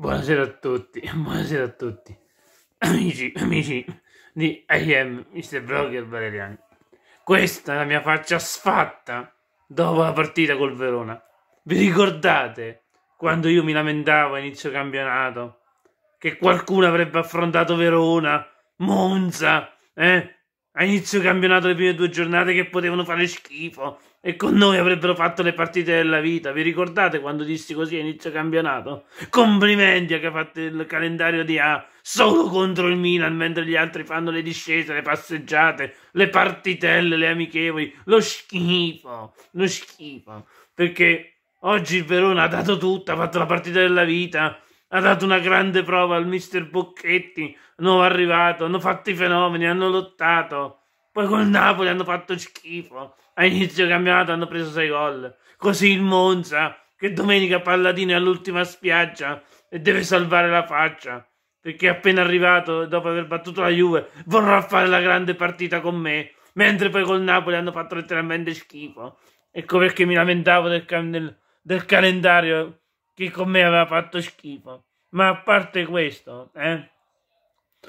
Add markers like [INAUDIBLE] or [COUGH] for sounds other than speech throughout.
Buonasera a tutti, [LAUGHS] buonasera a tutti, amici, amici di IM, Mr. Blogger Valeriani. Questa è la mia faccia sfatta dopo la partita col Verona. Vi ricordate quando io mi lamentavo a inizio campionato che qualcuno avrebbe affrontato Verona, Monza, eh? A inizio campionato le prime due giornate che potevano fare schifo, e con noi avrebbero fatto le partite della vita. Vi ricordate quando dissi così a inizio campionato? Complimenti che ha fatto il calendario di A solo contro il Milan, mentre gli altri fanno le discese, le passeggiate, le partitelle, le amichevoli. Lo schifo, lo schifo. Perché oggi il Verona ha dato tutto, ha fatto la partita della vita. Ha dato una grande prova al mister Bocchetti, nuovo arrivato, hanno fatto i fenomeni, hanno lottato. Poi col Napoli hanno fatto schifo. A inizio campionato hanno preso 6 gol. Così il Monza, che domenica Palladino è all'ultima spiaggia e deve salvare la faccia. Perché appena arrivato, dopo aver battuto la Juve, vorrà fare la grande partita con me. Mentre poi col Napoli hanno fatto letteralmente schifo. Ecco perché mi lamentavo del, del, del calendario che con me aveva fatto schifo. Ma a parte questo, eh,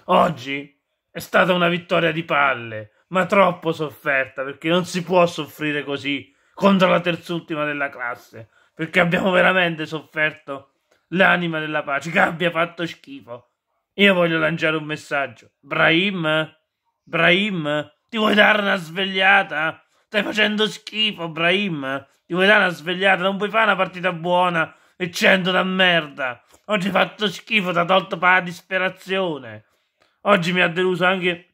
oggi è stata una vittoria di palle ma troppo sofferta, perché non si può soffrire così contro la terzultima della classe, perché abbiamo veramente sofferto l'anima della pace, che abbia fatto schifo. Io voglio lanciare un messaggio. Brahim, Brahim, ti vuoi dare una svegliata? Stai facendo schifo, Brahim. Ti vuoi dare una svegliata? Non puoi fare una partita buona e cento da merda. Oggi hai fatto schifo, ti ha tolto la disperazione. Oggi mi ha deluso anche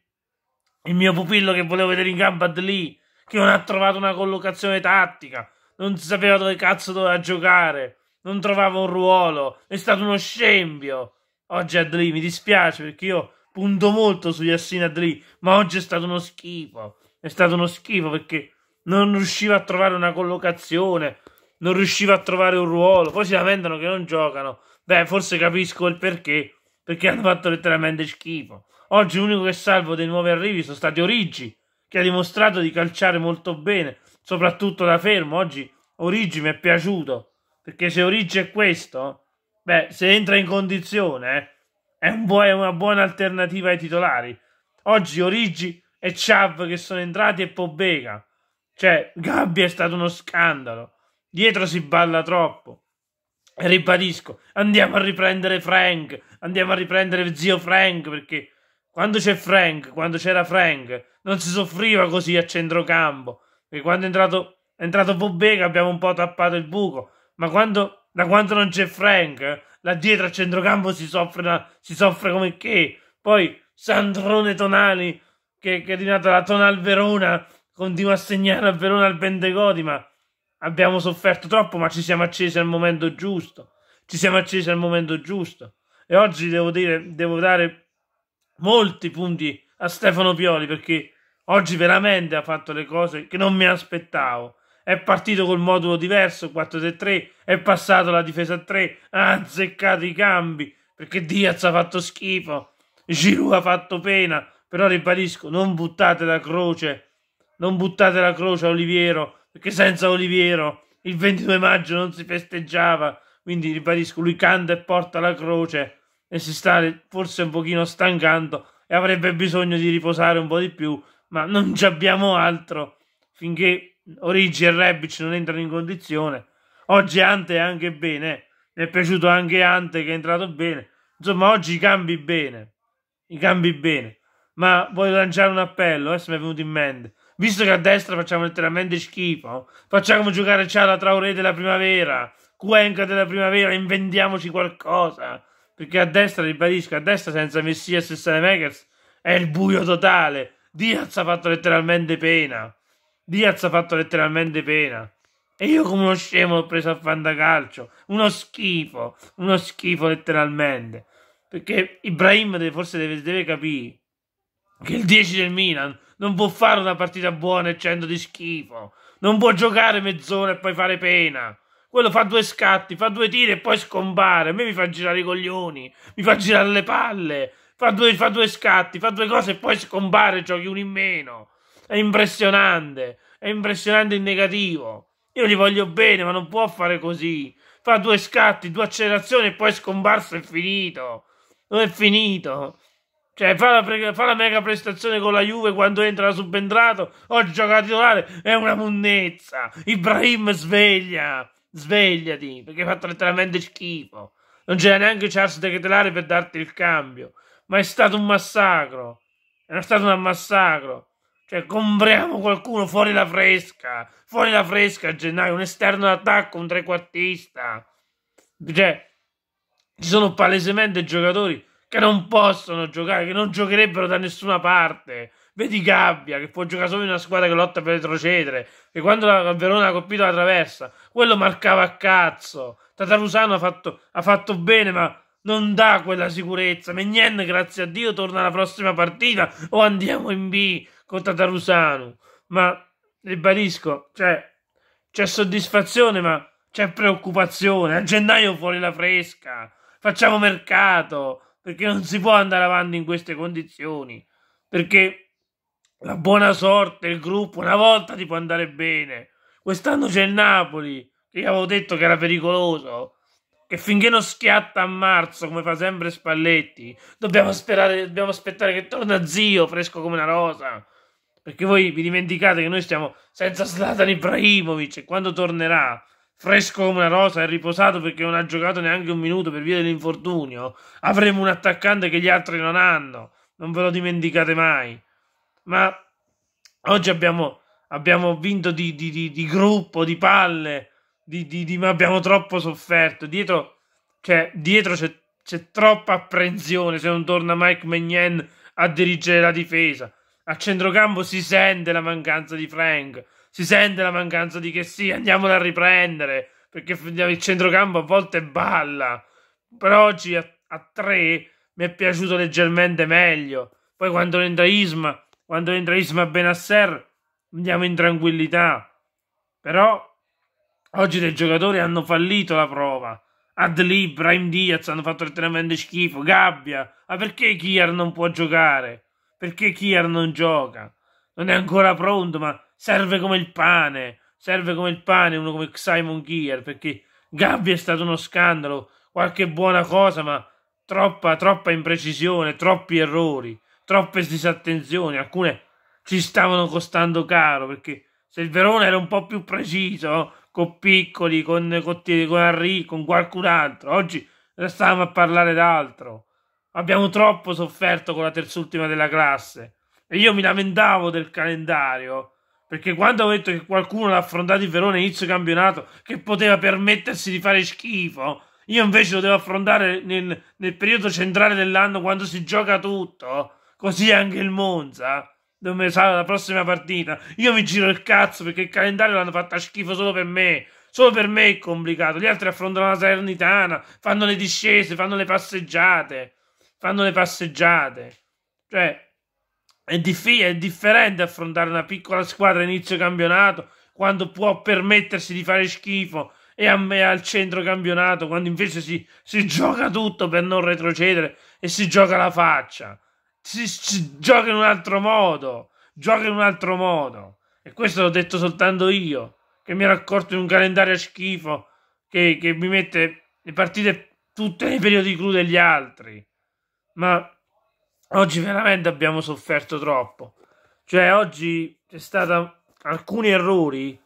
il mio pupillo che volevo vedere in gamba lì, che non ha trovato una collocazione tattica, non sapeva dove cazzo doveva giocare, non trovava un ruolo, è stato uno scempio. Oggi Adli mi dispiace perché io punto molto su Yassin Adli, ma oggi è stato uno schifo. È stato uno schifo perché non riusciva a trovare una collocazione, non riusciva a trovare un ruolo. Poi si lamentano che non giocano. Beh, forse capisco il perché, perché hanno fatto letteralmente schifo. Oggi l'unico che salvo dei nuovi arrivi sono stati Origi, che ha dimostrato di calciare molto bene, soprattutto da fermo. Oggi Origi mi è piaciuto, perché se Origi è questo, beh, se entra in condizione, eh, è, un bu- è una buona alternativa ai titolari. Oggi Origi e Chav che sono entrati e Pobega. Cioè, Gabbia è stato uno scandalo. Dietro si balla troppo. E ribadisco, andiamo a riprendere Frank, andiamo a riprendere zio Frank perché quando c'è Frank, quando c'era Frank, non si soffriva così a centrocampo. Perché quando è entrato, è entrato Bobega abbiamo un po' tappato il buco. Ma quando, da quando non c'è Frank, là dietro a centrocampo si soffre, si soffre come che. Poi Sandrone Tonali, che, che è rinata la Tonal Verona, continua a segnare a Verona al Pentecodi, ma abbiamo sofferto troppo, ma ci siamo accesi al momento giusto. Ci siamo accesi al momento giusto. E oggi devo dire, devo dare molti punti a Stefano Pioli perché oggi veramente ha fatto le cose che non mi aspettavo. È partito col modulo diverso, 4-3-3, è passato la difesa a 3, ha azzeccato i cambi perché Diaz ha fatto schifo, Giroud ha fatto pena, però ribadisco, non buttate la croce, non buttate la croce a Oliviero, perché senza Oliviero il 22 maggio non si festeggiava, quindi ribadisco, lui canta e porta la croce e si sta forse un pochino stancando e avrebbe bisogno di riposare un po' di più, ma non ci abbiamo altro finché Origi e Rebic non entrano in condizione. Oggi Ante è anche bene, mi è piaciuto anche Ante che è entrato bene. Insomma, oggi i cambi bene, i cambi bene. Ma voglio lanciare un appello, adesso mi è venuto in mente. Visto che a destra facciamo letteralmente schifo, facciamo giocare Ciala Traoré della primavera, Cuenca della primavera, inventiamoci qualcosa perché a destra, ribadisco, a destra senza Messias e Salemakers è il buio totale. Diaz ha fatto letteralmente pena. Diaz ha fatto letteralmente pena. E io come uno scemo ho preso a calcio. Uno schifo. Uno schifo letteralmente. Perché Ibrahim deve, forse deve, deve capire che il 10 del Milan non può fare una partita buona e 100 di schifo. Non può giocare mezz'ora e poi fare pena. Quello fa due scatti, fa due tiri e poi scompare. A me mi fa girare i coglioni, mi fa girare le palle. Fa due, fa due scatti, fa due cose e poi scompare, giochi uno in meno. È impressionante, è impressionante in negativo. Io gli voglio bene, ma non può fare così. Fa due scatti, due accelerazioni e poi scomparso è finito. Non è finito. Cioè, fa la, pre- fa la, mega prestazione con la Juve quando entra subentrato. Oggi gioca titolare. È una munnezza. Ibrahim sveglia. Svegliati, perché hai fatto letteralmente schifo. Non c'era neanche Charles De Ketelare per darti il cambio. Ma è stato un massacro. È stato un massacro. Cioè, compriamo qualcuno fuori la fresca. Fuori la fresca a gennaio. Un esterno d'attacco, un trequartista. Cioè, ci sono palesemente giocatori che non possono giocare, che non giocherebbero da nessuna parte. Vedi Gabbia che può giocare solo in una squadra che lotta per retrocedere. E quando la Verona ha colpito la traversa, quello marcava a cazzo. Tatarusano ha fatto, ha fatto bene, ma non dà quella sicurezza. Mignen, grazie a Dio, torna alla prossima partita o andiamo in B con Tatarusano. Ma ribadisco, cioè, c'è soddisfazione, ma c'è preoccupazione. A gennaio fuori la fresca, facciamo mercato perché non si può andare avanti in queste condizioni. Perché la buona sorte, il gruppo, una volta ti può andare bene. Quest'anno c'è il Napoli, che io avevo detto che era pericoloso. Che finché non schiatta a marzo, come fa sempre Spalletti, dobbiamo, sperare, dobbiamo aspettare che torna zio, fresco come una rosa. Perché voi vi dimenticate che noi stiamo senza Slatan Ibrahimovic e quando tornerà, fresco come una rosa e riposato perché non ha giocato neanche un minuto per via dell'infortunio, avremo un attaccante che gli altri non hanno. Non ve lo dimenticate mai ma oggi abbiamo, abbiamo vinto di, di, di, di, gruppo, di palle, ma abbiamo troppo sofferto. Dietro, cioè, dietro c'è, c'è, troppa apprensione se non torna Mike Magnan a dirigere la difesa. A centrocampo si sente la mancanza di Frank, si sente la mancanza di che sì, andiamola a riprendere, perché il centrocampo a volte balla. Però oggi a, a tre mi è piaciuto leggermente meglio. Poi quando entra Isma quando entra Isma Benasser andiamo in tranquillità. Però oggi dei giocatori hanno fallito la prova. Adli, Brian Diaz hanno fatto il tremendo schifo. Gabbia, ma perché Kier non può giocare? Perché Kier non gioca? Non è ancora pronto, ma serve come il pane. Serve come il pane uno come Simon Kier, perché Gabbia è stato uno scandalo. Qualche buona cosa, ma troppa, troppa imprecisione, troppi errori troppe disattenzioni, alcune ci stavano costando caro perché se il Verona era un po' più preciso no? con Piccoli, con Cottieri, con Henry, con qualcun altro, oggi stavamo a parlare d'altro. Abbiamo troppo sofferto con la terzultima della classe e io mi lamentavo del calendario perché quando ho detto che qualcuno l'ha affrontato in Verona inizio campionato che poteva permettersi di fare schifo, io invece lo devo affrontare nel, nel periodo centrale dell'anno quando si gioca tutto così anche il Monza eh. dove sarà la prossima partita. Io mi giro il cazzo perché il calendario l'hanno fatta schifo solo per me. Solo per me è complicato. Gli altri affrontano la Salernitana, fanno le discese, fanno le passeggiate. Fanno le passeggiate. Cioè, è, diffi- è differente affrontare una piccola squadra a inizio campionato quando può permettersi di fare schifo e a me al centro campionato quando invece si, si gioca tutto per non retrocedere e si gioca la faccia si, si gioca in un altro modo, gioca in un altro modo. E questo l'ho detto soltanto io, che mi ero accorto di un calendario schifo che, che mi mette le partite tutte nei periodi clou degli altri. Ma oggi veramente abbiamo sofferto troppo. Cioè, oggi c'è stato alcuni errori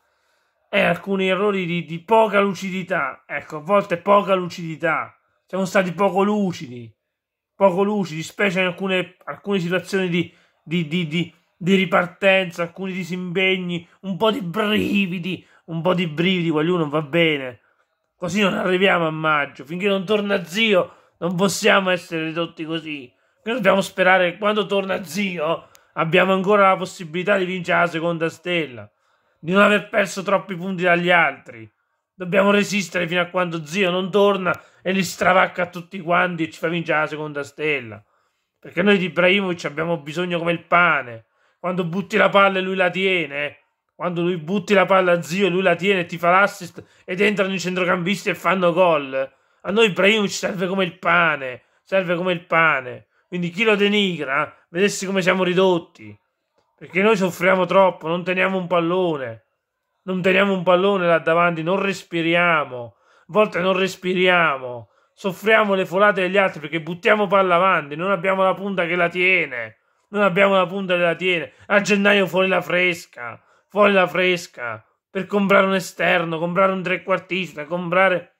e alcuni errori di, di poca lucidità. Ecco, a volte poca lucidità. Siamo stati poco lucidi poco lucidi, specie in alcune, alcune situazioni di, di, di, di, ripartenza, alcuni disimpegni, un po' di brividi, un po' di brividi, qualcuno va bene. Così non arriviamo a maggio, finché non torna zio non possiamo essere ridotti così. Noi dobbiamo sperare che quando torna zio abbiamo ancora la possibilità di vincere la seconda stella, di non aver perso troppi punti dagli altri. Dobbiamo resistere fino a quando zio non torna e li stravacca tutti quanti e ci fa vincere la seconda stella. Perché noi di Ibrahimovic abbiamo bisogno come il pane. Quando butti la palla e lui la tiene. Eh. Quando lui butti la palla a zio e lui la tiene e ti fa l'assist ed entrano i centrocampisti e fanno gol. A noi Ibrahimovic serve come il pane. Serve come il pane. Quindi chi lo denigra, vedessi come siamo ridotti. Perché noi soffriamo troppo, non teniamo un pallone non teniamo un pallone là davanti, non respiriamo, a volte non respiriamo, soffriamo le folate degli altri perché buttiamo palla avanti, non abbiamo la punta che la tiene, non abbiamo la punta che la tiene, a gennaio fuori la fresca, fuori la fresca, per comprare un esterno, comprare un trequartista, comprare...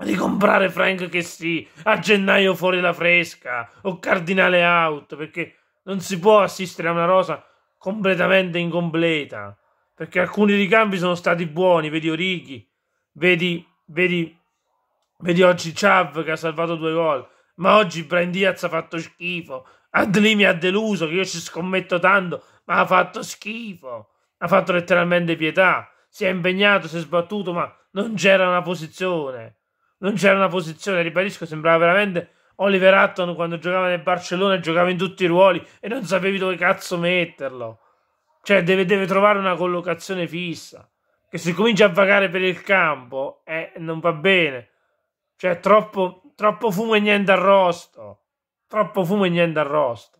Ricomprare Frank che sì, a gennaio fuori la fresca, o Cardinale out, perché non si può assistere a una rosa completamente incompleta perché alcuni ricambi sono stati buoni, vedi Orighi, vedi, vedi, vedi oggi Chav che ha salvato due gol, ma oggi Brian Diaz ha fatto schifo, Adli mi ha deluso, che io ci scommetto tanto, ma ha fatto schifo, ha fatto letteralmente pietà, si è impegnato, si è sbattuto, ma non c'era una posizione, non c'era una posizione, ribadisco, sembrava veramente Oliver Hutton quando giocava nel Barcellona e giocava in tutti i ruoli e non sapevi dove cazzo metterlo. Cioè deve, deve trovare una collocazione fissa. Che se comincia a vagare per il campo eh, non va bene. Cioè troppo, troppo fumo e niente arrosto. Troppo fumo e niente arrosto.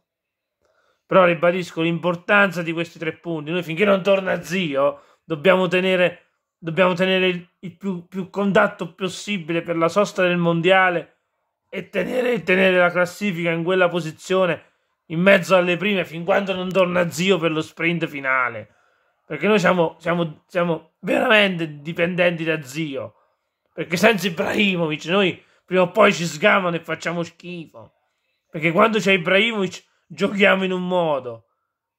Però ribadisco l'importanza di questi tre punti. Noi finché non torna zio dobbiamo tenere dobbiamo tenere il, il più, più, contatto possibile per la sosta del mondiale e tenere, tenere, la classifica in quella posizione in mezzo alle prime fin quando non torna zio per lo sprint finale. Perché noi siamo, siamo, siamo veramente dipendenti da zio. Perché senza Ibrahimovic noi prima o poi ci sgamano e facciamo schifo. Perché quando c'è Ibrahimovic giochiamo in un modo.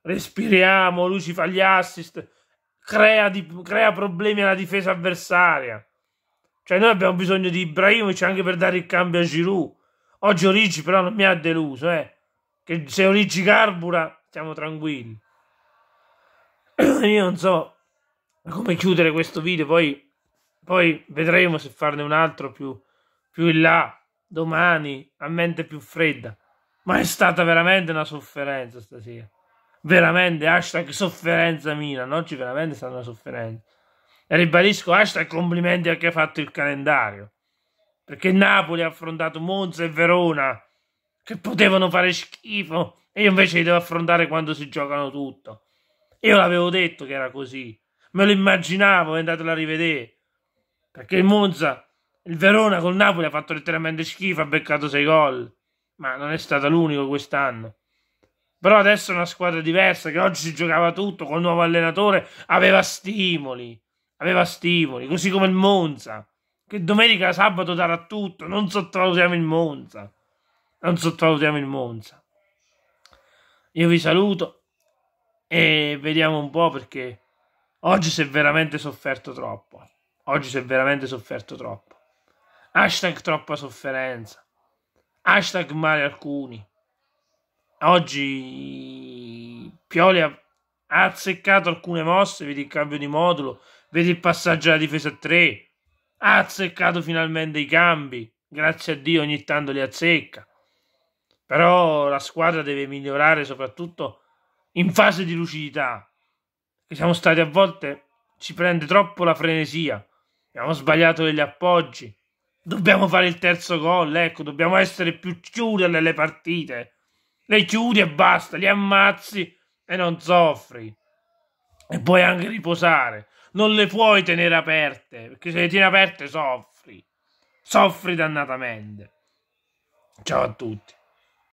Respiriamo, lui ci fa gli assist, crea, di, crea problemi alla difesa avversaria. Cioè noi abbiamo bisogno di Ibrahimovic anche per dare il cambio a Giroud. Oggi Origi però non mi ha deluso, eh. Che se Origi carbura, siamo tranquilli. [CLEARS THROAT] Io non so come chiudere questo video, poi, poi vedremo se farne un altro più, più in là, domani, a mente più fredda. Ma è stata veramente una sofferenza stasera. Veramente, hashtag sofferenza Milan. ci veramente è stata una sofferenza. E ribadisco, hashtag complimenti a chi ha fatto il calendario. Perché Napoli ha affrontato Monza e Verona che potevano fare schifo e io invece li devo affrontare quando si giocano tutto. Io l'avevo detto che era così, me lo immaginavo e andatelo a rivedere. Perché il Monza, il Verona col Napoli ha fatto letteralmente schifo, ha beccato 6 gol, ma non è stato l'unico quest'anno. Però adesso è una squadra diversa che oggi si giocava tutto col nuovo allenatore, aveva stimoli, aveva stimoli, così come il Monza, che domenica sabato darà tutto, non sottovalutiamo il Monza non sottovalutiamo il Monza. Io vi saluto e vediamo un po' perché oggi si è veramente sofferto troppo. Oggi si è veramente sofferto troppo. Hashtag troppa sofferenza. Hashtag male alcuni. Oggi Pioli ha azzeccato alcune mosse, vedi il cambio di modulo, vedi il passaggio alla difesa 3. Ha azzeccato finalmente i cambi. Grazie a Dio ogni tanto li azzecca però la squadra deve migliorare soprattutto in fase di lucidità. Che siamo stati a volte ci prende troppo la frenesia. Abbiamo sbagliato degli appoggi. Dobbiamo fare il terzo gol, ecco, dobbiamo essere più chiudi nelle partite. Le chiudi e basta, li ammazzi e non soffri. E puoi anche riposare. Non le puoi tenere aperte, perché se le tieni aperte soffri. Soffri dannatamente. Ciao a tutti.